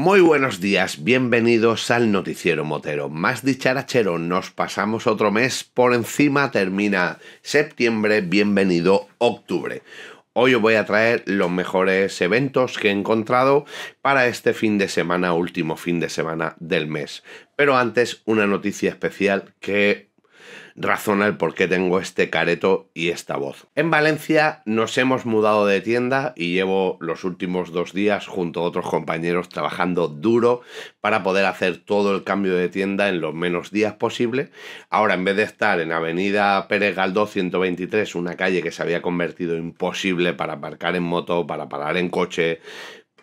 Muy buenos días, bienvenidos al noticiero motero. Más dicharachero, nos pasamos otro mes por encima, termina septiembre, bienvenido octubre. Hoy os voy a traer los mejores eventos que he encontrado para este fin de semana, último fin de semana del mes. Pero antes, una noticia especial que razonar el por qué tengo este careto y esta voz. En Valencia nos hemos mudado de tienda y llevo los últimos dos días junto a otros compañeros trabajando duro para poder hacer todo el cambio de tienda en los menos días posible. Ahora, en vez de estar en Avenida Pérez Galdó 123, una calle que se había convertido imposible para aparcar en moto, para parar en coche,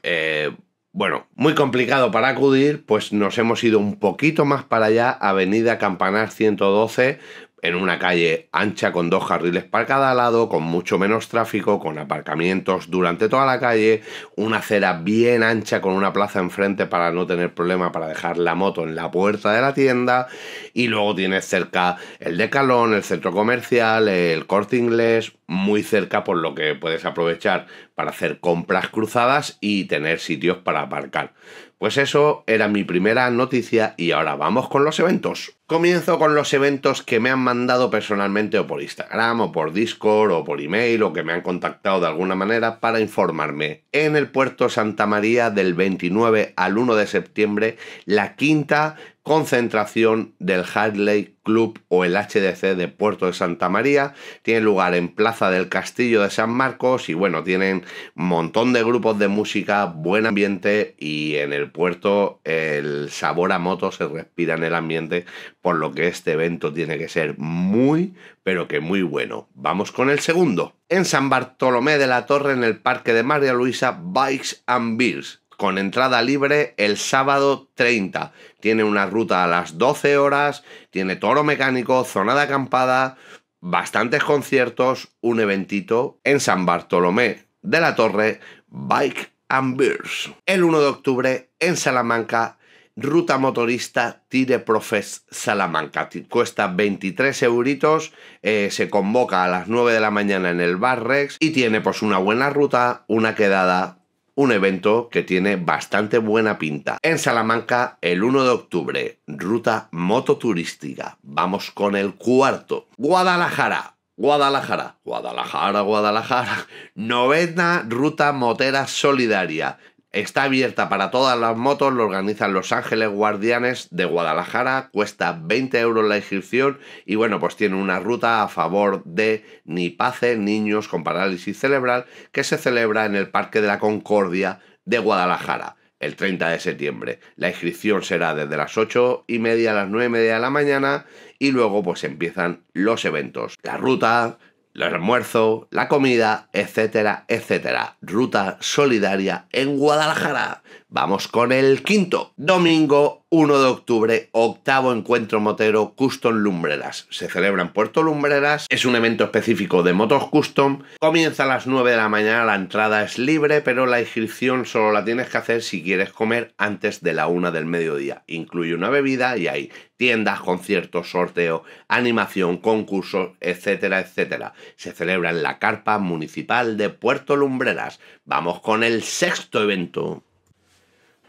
eh, bueno, muy complicado para acudir, pues nos hemos ido un poquito más para allá, Avenida Campanar 112, en una calle ancha con dos carriles para cada lado, con mucho menos tráfico, con aparcamientos durante toda la calle, una acera bien ancha con una plaza enfrente para no tener problema para dejar la moto en la puerta de la tienda y luego tienes cerca el Decalón, el centro comercial, el corte inglés, muy cerca, por lo que puedes aprovechar para hacer compras cruzadas y tener sitios para aparcar. Pues eso era mi primera noticia y ahora vamos con los eventos. Comienzo con los eventos que me han mandado personalmente o por Instagram o por Discord o por email o que me han contactado de alguna manera para informarme. En el puerto Santa María del 29 al 1 de septiembre, la quinta concentración del Hadley Club o el HDC de Puerto de Santa María. Tiene lugar en Plaza del Castillo de San Marcos y bueno, tienen un montón de grupos de música, buen ambiente y en el puerto el sabor a moto se respira en el ambiente, por lo que este evento tiene que ser muy, pero que muy bueno. Vamos con el segundo. En San Bartolomé de la Torre, en el Parque de María Luisa, Bikes and Beers con entrada libre el sábado 30. Tiene una ruta a las 12 horas, tiene toro mecánico, zona de acampada, bastantes conciertos, un eventito en San Bartolomé de la Torre, Bike and Beers. El 1 de octubre en Salamanca, Ruta Motorista Tire Profes Salamanca. Cuesta 23 euritos, eh, se convoca a las 9 de la mañana en el Bar Rex y tiene pues una buena ruta, una quedada, un evento que tiene bastante buena pinta. En Salamanca, el 1 de octubre, ruta mototurística. Vamos con el cuarto. Guadalajara, Guadalajara, Guadalajara, Guadalajara, novena ruta motera solidaria. Está abierta para todas las motos, lo organizan Los Ángeles Guardianes de Guadalajara, cuesta 20 euros la inscripción y bueno, pues tiene una ruta a favor de Nipace, niños con parálisis cerebral, que se celebra en el Parque de la Concordia de Guadalajara el 30 de septiembre. La inscripción será desde las 8 y media a las 9 y media de la mañana y luego pues empiezan los eventos. La ruta, el almuerzo, la comida, etcétera, etcétera. Ruta solidaria en Guadalajara. Vamos con el quinto. Domingo 1 de octubre, octavo encuentro motero Custom Lumbreras. Se celebra en Puerto Lumbreras, es un evento específico de motos custom. Comienza a las 9 de la mañana, la entrada es libre, pero la inscripción solo la tienes que hacer si quieres comer antes de la 1 del mediodía. Incluye una bebida y hay tiendas, conciertos, sorteo, animación, concursos, etcétera, etcétera. Se celebra en la carpa municipal de Puerto Lumbreras. Vamos con el sexto evento.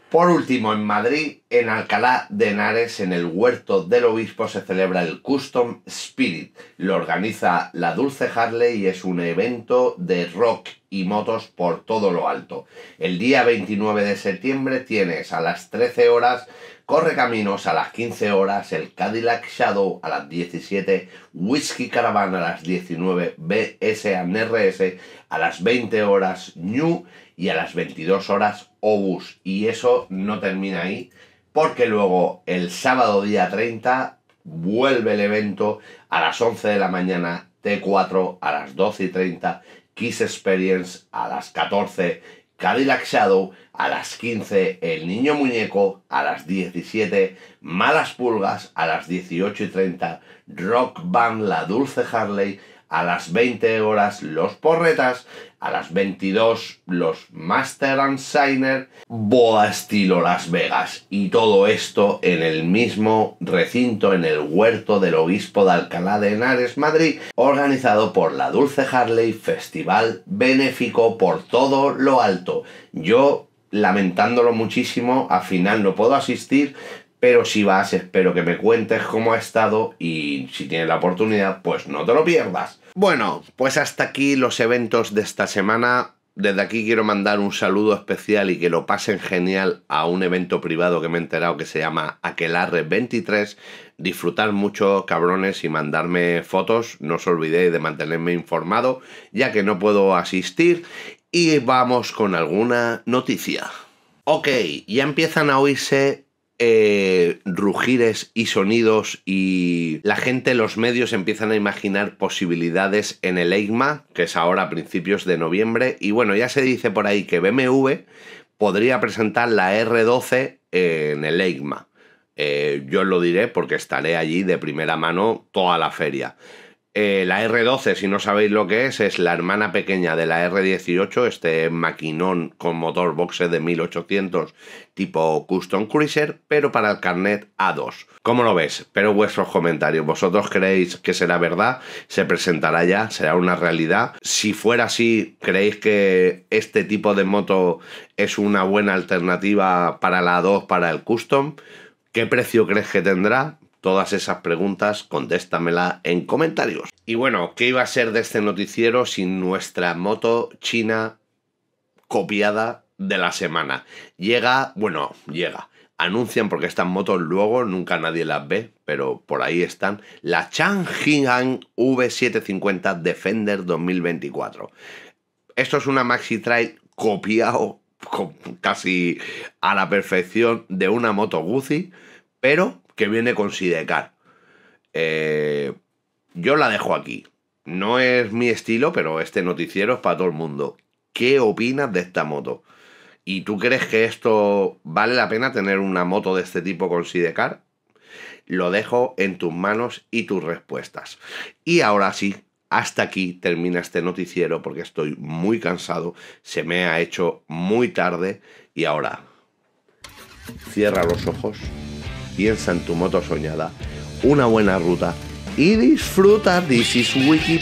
Por último, en Madrid, en Alcalá de Henares, en el huerto del obispo, se celebra el Custom Spirit. Lo organiza la Dulce Harley y es un evento de rock y motos por todo lo alto. El día 29 de septiembre tienes a las 13 horas Corre Caminos a las 15 horas, el Cadillac Shadow a las 17, Whiskey Caravan a las 19, BSNRS a las 20 horas, New y a las 22 horas, Obus. Y eso no termina ahí, porque luego el sábado día 30 vuelve el evento a las 11 de la mañana, T4 a las 12 y 30 Kiss Experience a las 14, Cadillac Shadow a las 15, El Niño Muñeco a las 17, Malas Pulgas a las 18 y 30, Rock Band La Dulce Harley a las 20 horas los porretas, a las 22 los Master and Signer, ¡boa estilo Las Vegas. Y todo esto en el mismo recinto, en el huerto del obispo de Alcalá de Henares, Madrid, organizado por la Dulce Harley Festival Benéfico por todo lo alto. Yo lamentándolo muchísimo, al final no puedo asistir, pero si vas, espero que me cuentes cómo ha estado y si tienes la oportunidad, pues no te lo pierdas. Bueno, pues hasta aquí los eventos de esta semana. Desde aquí quiero mandar un saludo especial y que lo pasen genial a un evento privado que me he enterado que se llama Aquelarre 23. Disfrutar mucho, cabrones, y mandarme fotos. No os olvidéis de mantenerme informado, ya que no puedo asistir. Y vamos con alguna noticia. Ok, ya empiezan a oírse eh, rugires y sonidos y la gente, los medios empiezan a imaginar posibilidades en el EIGMA, que es ahora a principios de noviembre. Y bueno, ya se dice por ahí que BMW podría presentar la R12 en el EIGMA. Eh, yo lo diré porque estaré allí de primera mano toda la feria. Eh, la R12, si no sabéis lo que es, es la hermana pequeña de la R18, este maquinón con motor boxe de 1800 tipo Custom Cruiser, pero para el carnet A2. ¿Cómo lo ves? Pero vuestros comentarios, ¿vosotros creéis que será verdad? ¿Se presentará ya? ¿Será una realidad? Si fuera así, ¿creéis que este tipo de moto es una buena alternativa para la A2, para el Custom? ¿Qué precio crees que tendrá? Todas esas preguntas contéstamela en comentarios. Y bueno, ¿qué iba a ser de este noticiero sin nuestra moto china copiada de la semana? Llega, bueno, llega. Anuncian, porque estas motos luego nunca nadie las ve, pero por ahí están, la Changjiang V750 Defender 2024. Esto es una Maxi Trail copiado casi a la perfección de una moto Guzzi, pero que viene con Sidecar. Eh, yo la dejo aquí. No es mi estilo, pero este noticiero es para todo el mundo. ¿Qué opinas de esta moto? ¿Y tú crees que esto vale la pena tener una moto de este tipo con Sidecar? Lo dejo en tus manos y tus respuestas. Y ahora sí, hasta aquí termina este noticiero porque estoy muy cansado, se me ha hecho muy tarde y ahora cierra los ojos piensa en tu moto soñada, una buena ruta y disfruta This is Wiki